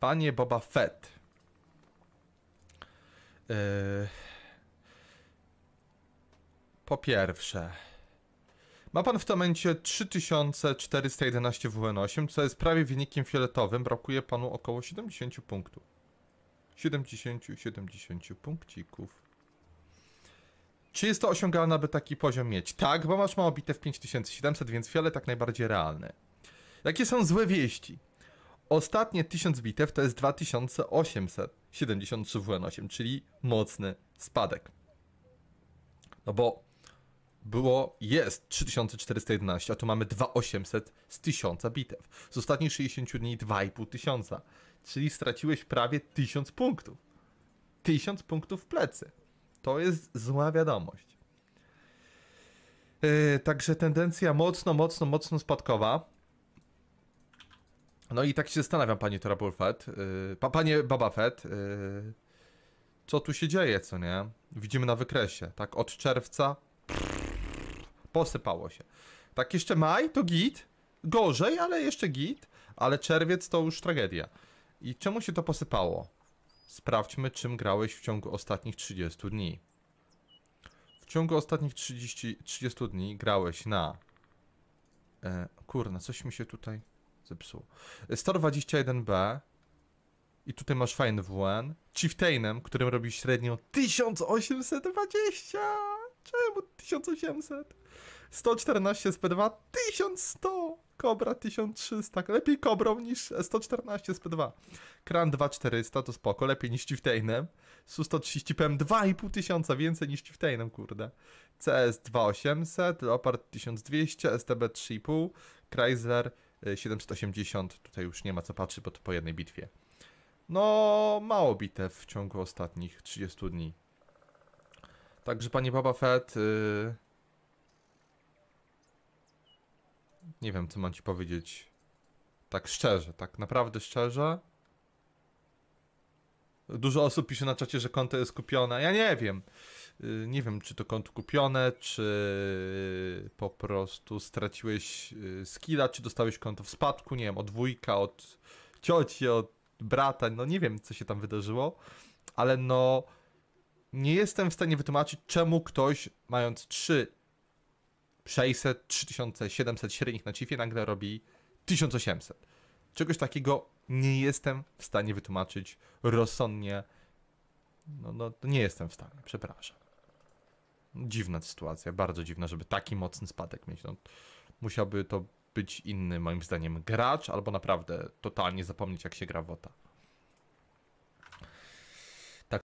Panie Boba Fett. E, po pierwsze, ma pan w tamencie 3411 WN8, co jest prawie wynikiem fioletowym. Brakuje panu około 70 punktów. 70, 70 punkcików. Czy jest to osiągalne, aby taki poziom mieć? Tak, bo masz ma obite w 5700, więc fiolet tak najbardziej realny. Jakie są złe wieści? Ostatnie 1000 bitew to jest 2873 WN8, czyli mocny spadek. No bo było, jest 3411, a tu mamy 2800 z 1000 bitew. Z ostatnich 60 dni 2500, czyli straciłeś prawie 1000 punktów. 1000 punktów w plecy. To jest zła wiadomość. Yy, także tendencja mocno, mocno, mocno spadkowa. No i tak się zastanawiam, panie Trouble yy, pa, panie Baba yy, co tu się dzieje, co nie? Widzimy na wykresie, tak, od czerwca posypało się. Tak, jeszcze maj to git, gorzej, ale jeszcze git, ale czerwiec to już tragedia. I czemu się to posypało? Sprawdźmy, czym grałeś w ciągu ostatnich 30 dni. W ciągu ostatnich 30, 30 dni grałeś na... E, kurna, coś mi się tutaj zepsuł. 121B. I tutaj masz fajny WN. Chieftainem, którym robi średnio 1820! Czemu 1800? 114 sp 2 1100! Kobra 1300, lepiej kobrą niż 114 sp 2 Kran 2400 to spoko, lepiej niż Chieftainem. Su-130 PM 2500, więcej niż Chieftainem, kurde. CS 2800, Leopard 1200, STB 3,5, Chrysler 780 e, tutaj już nie ma co patrzeć bo to po jednej bitwie. No, mało bitew w ciągu ostatnich 30 dni. Także panie Baba Fett, yy... nie wiem co mam ci powiedzieć. Tak szczerze, tak naprawdę szczerze. Dużo osób pisze na czacie, że konto jest kupione. Ja nie wiem. Y, nie wiem, czy to konto kupione, czy po prostu straciłeś y, skilla, czy dostałeś konto w spadku, nie wiem, od wujka, od cioci, od brata, no nie wiem, co się tam wydarzyło, ale no nie jestem w stanie wytłumaczyć, czemu ktoś mając 3 600, 3700 średnich na chipie nagle robi 1800. Czegoś takiego nie jestem w stanie wytłumaczyć rozsądnie no, no nie jestem w stanie, przepraszam. Dziwna sytuacja, bardzo dziwna, żeby taki mocny spadek mieć. No, musiałby to być inny, moim zdaniem, gracz, albo naprawdę totalnie zapomnieć, jak się gra wota.